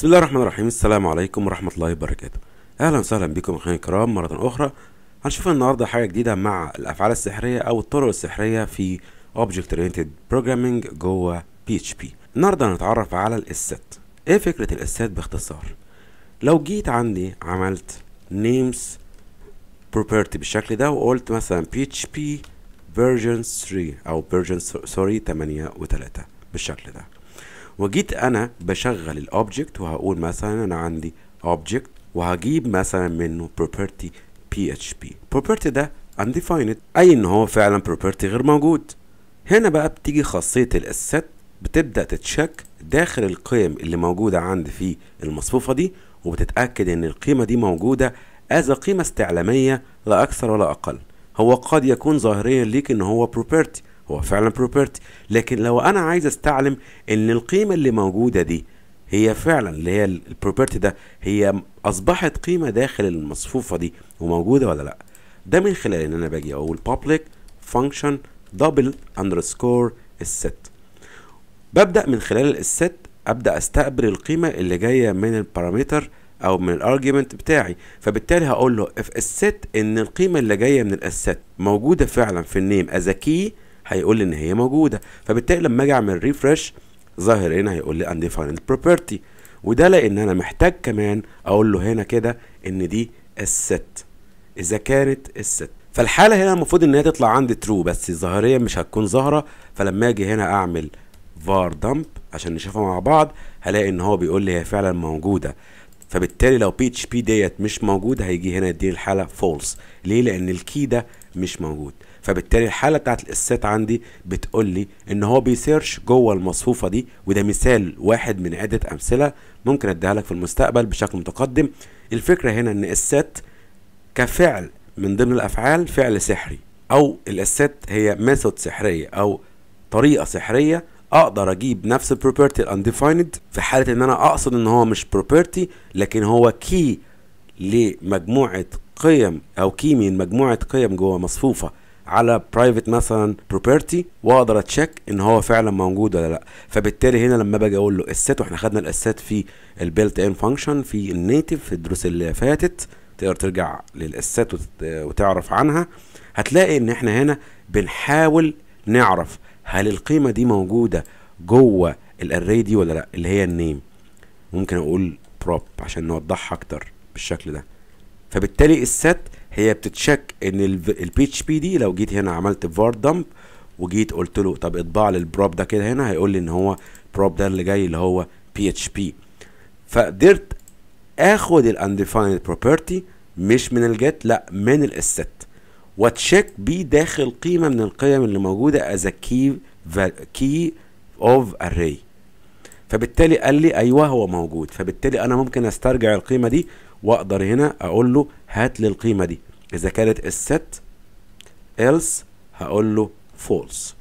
بسم الله الرحمن الرحيم السلام عليكم ورحمة الله وبركاته أهلا وسهلا بكم أخواني الكرام مرة أخرى هنشوف النهاردة حاجة جديدة مع الأفعال السحرية أو الطرق السحرية في Object Oriented Programming جوه PHP النهاردة هنتعرف على الإسات إيه فكرة الإسات باختصار لو جيت عندي عملت names property بالشكل ده وقلت مثلا PHP version 3 أو version sorry 8 و3 بالشكل ده وجيت انا بشغل الاوبجكت وهقول مثلا انا عندي اوبجكت وهجيب مثلا منه بروبرتي بي اتش بي بروبرتي ده undefined اي ان هو فعلا بروبرتي غير موجود هنا بقى بتيجي خاصية الاسيت بتبدأ تتشك داخل القيم اللي موجودة عندي في المصفوفة دي وبتتأكد ان القيمة دي موجودة از قيمة استعلامية لا اكثر ولا اقل هو قد يكون ظاهريا ليك ان هو بروبرتي هو فعلا بروبرتي لكن لو انا عايز استعلم ان القيمه اللي موجوده دي هي فعلا اللي هي البروبرتي ده هي اصبحت قيمه داخل المصفوفه دي وموجوده ولا لا ده من خلال ان انا باجي اقول public function double underscore الست ببدا من خلال الست ابدا استقبل القيمه اللي جايه من البارامتر او من الارجيومنت بتاعي فبالتالي هقول له اف الست ان القيمه اللي جايه من الست موجوده فعلا في النيم از كي هيقول لي ان هي موجوده فبالتالي لما اجي اعمل ريفرش ظاهر هنا هيقول لي undefined property وده لان انا محتاج كمان اقول له هنا كده ان دي الست اذا كانت الست فالحاله هنا المفروض ان هي تطلع عندي ترو بس ظاهريا مش هتكون ظاهره فلما اجي هنا اعمل var dump عشان نشوفها مع بعض هلاقي ان هو بيقول لي هي فعلا موجوده فبالتالي لو بي اتش بي ديت مش موجود هيجي هنا يديني الحاله فولس ليه لان الكي ده مش موجود فبالتالي الحاله بتاعت الاسات عندي بتقول لي ان هو بيسيرش جوه المصفوفه دي وده مثال واحد من عده امثله ممكن اديها لك في المستقبل بشكل متقدم الفكره هنا ان السات كفعل من ضمن الافعال فعل سحري او الاسات هي ميثود سحريه او طريقه سحريه اقدر اجيب نفس البروبرتي الانديفايند في حاله ان انا اقصد ان هو مش بروبرتي لكن هو كي لمجموعه قيم او كي من مجموعه قيم جوه مصفوفه على برايفت مثلا بروبرتي واقدر اتشيك ان هو فعلا موجود ولا لا فبالتالي هنا لما باجي اقول له اسيت واحنا خدنا الاسات في البيلت ان فانكشن في النيتف في الدروس اللي فاتت تقدر ترجع للاسات وتعرف عنها هتلاقي ان احنا هنا بنحاول نعرف هل القيمه دي موجوده جوه الاري دي ولا لا اللي هي النيم ممكن اقول بروب عشان نوضحها اكتر بالشكل ده فبالتالي الست هي بتتشك ان البي اتش بي دي لو جيت هنا عملت فار دمب وجيت قلت له طب اطبع لي البروب ده كده هنا هيقول لي ان هو بروب ده اللي جاي اللي هو بي اتش بي فقدرت اخد الانديفايند بروبرتي مش من الجيت لا من الست وتشيك بي داخل قيمه من القيم اللي موجوده as a key key of array فبالتالي قال لي ايوه هو موجود فبالتالي انا ممكن استرجع القيمه دي واقدر هنا اقول له هات لي القيمه دي اذا كانت الست else هقول له false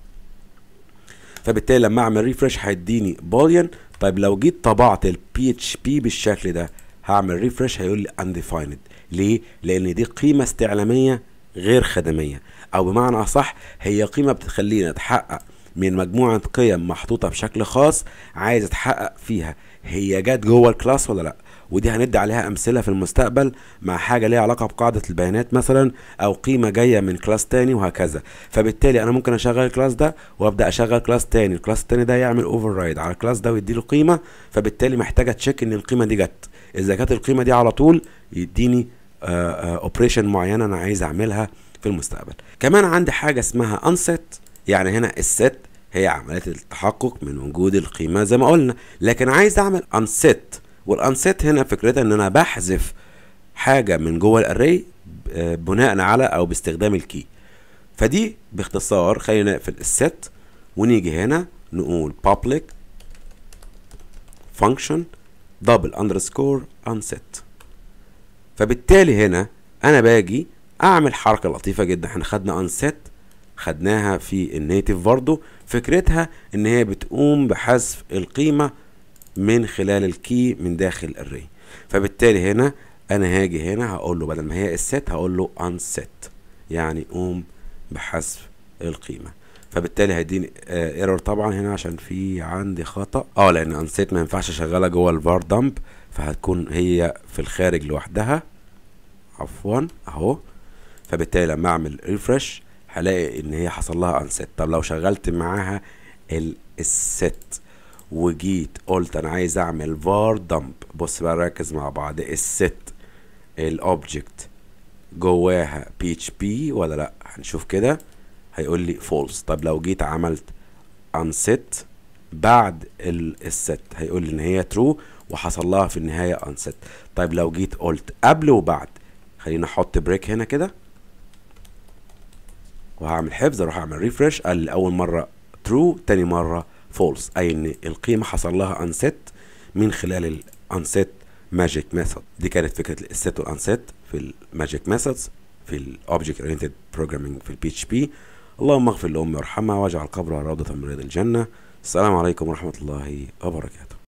فبالتالي لما اعمل ريفرش هيديني بوليان طيب لو جيت طبعت البي اتش بي بالشكل ده هعمل ريفرش هيقول لي undefined ليه؟ لان دي قيمه استعلاميه غير خدمية أو بمعنى أصح هي قيمة بتخلينا نتحقق من مجموعة قيم محطوطة بشكل خاص عايز تحقق فيها هي جت جوه الكلاس ولا لأ ودي هندي عليها أمثلة في المستقبل مع حاجة ليها علاقة بقاعدة البيانات مثلا أو قيمة جاية من كلاس تاني وهكذا فبالتالي أنا ممكن أشغل الكلاس ده وأبدأ أشغل كلاس تاني الكلاس التاني ده يعمل أوفر رايد على الكلاس ده ويديله قيمة فبالتالي محتاجة تشيك إن القيمة دي جت إذا كانت القيمة دي على طول يديني اوبريشن آه، آه، معينه انا عايز اعملها في المستقبل كمان عندي حاجه اسمها انست يعني هنا الست هي عمليه التحقق من وجود القيمه زي ما قلنا لكن عايز اعمل انست والانست هنا فكرتها ان انا بحذف حاجه من جوه الاري آه، بناء على او باستخدام الكي فدي باختصار خلينا نقفل الست ونيجي هنا نقول public function double underscore unset فبالتالي هنا انا باجي اعمل حركه لطيفه جدا احنا خدنا انسيت خدناها في النيتف برضو فكرتها ان هي بتقوم بحذف القيمه من خلال الكي من داخل الري فبالتالي هنا انا هاجي هنا هقول له بدل ما هي السيت هقول له سيت يعني قوم بحذف القيمه فبالتالي هيديني ايرور آه، طبعا هنا عشان في عندي خطا اه لان انسيت ما ينفعش اشغلها جوه الفار دمب فهتكون هي في الخارج لوحدها عفوا اهو فبالتالي لما اعمل ريفرش هلاقي ان هي حصل لها انست طب لو شغلت معاها الست وجيت قلت انا عايز اعمل فار دمب بص بقى ركز مع بعض الست الاوبجكت جواها بي اتش بي ولا لا هنشوف كده هيقول لي فولس طب لو جيت عملت انست بعد الست هيقول لي ان هي ترو وحصل لها في النهايه انست طيب لو جيت قلت قبل وبعد خلينا احط بريك هنا كده وهعمل حفظ اروح اعمل ريفرش قال لي اول مره ترو تاني مره فولس اي ان القيمه حصل لها انست من خلال الانست ماجيك ميثود دي كانت فكره الست والانست في الماجيك ميثودز في الاوبجكت اورينتد بروجرامينج في البي اتش بي اللهم اغفر لامي وارحمها واجعل قبرها روضه من رياض الجنه السلام عليكم ورحمه الله وبركاته